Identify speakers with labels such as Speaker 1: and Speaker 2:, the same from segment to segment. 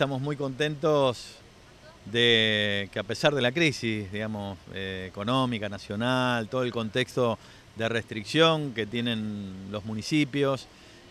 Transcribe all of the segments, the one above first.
Speaker 1: Estamos muy contentos de que a pesar de la crisis, digamos, eh, económica, nacional, todo el contexto de restricción que tienen los municipios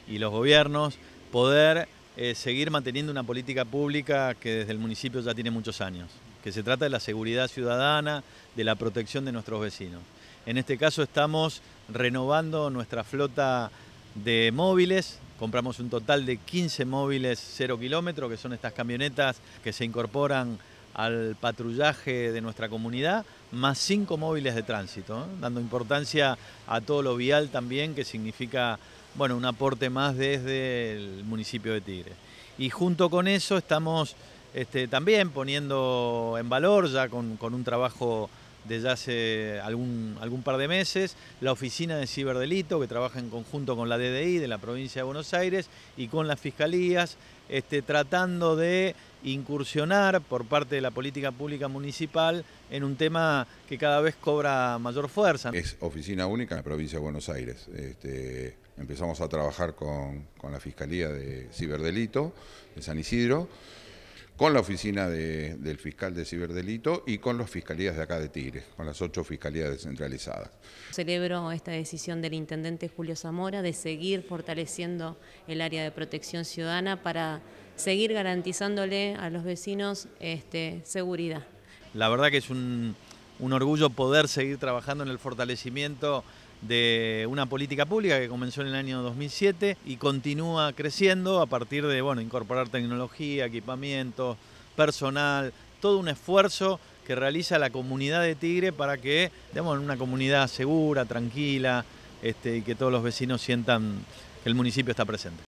Speaker 1: y los gobiernos, poder eh, seguir manteniendo una política pública que desde el municipio ya tiene muchos años, que se trata de la seguridad ciudadana, de la protección de nuestros vecinos. En este caso estamos renovando nuestra flota de móviles, Compramos un total de 15 móviles cero kilómetros, que son estas camionetas que se incorporan al patrullaje de nuestra comunidad, más 5 móviles de tránsito, ¿eh? dando importancia a todo lo vial también, que significa bueno, un aporte más desde el municipio de Tigre. Y junto con eso estamos este, también poniendo en valor, ya con, con un trabajo desde hace algún, algún par de meses, la Oficina de Ciberdelito, que trabaja en conjunto con la DDI de la provincia de Buenos Aires y con las fiscalías, este, tratando de incursionar por parte de la política pública municipal en un tema que
Speaker 2: cada vez cobra mayor fuerza. Es oficina única en la provincia de Buenos Aires. Este, empezamos a trabajar con, con la Fiscalía de Ciberdelito de San Isidro con la oficina del fiscal de ciberdelito y con las fiscalías de acá de Tigre, con las ocho fiscalías descentralizadas.
Speaker 3: Celebro esta decisión del intendente Julio Zamora de seguir fortaleciendo el área de protección ciudadana para seguir garantizándole a los vecinos este, seguridad.
Speaker 1: La verdad que es un orgullo poder seguir trabajando en el fortalecimiento de una política pública que comenzó en el año 2007 y continúa creciendo a partir de bueno, incorporar tecnología, equipamiento, personal, todo un esfuerzo que realiza la comunidad de Tigre para que digamos, una comunidad segura, tranquila este, y que todos los vecinos sientan que el municipio está presente.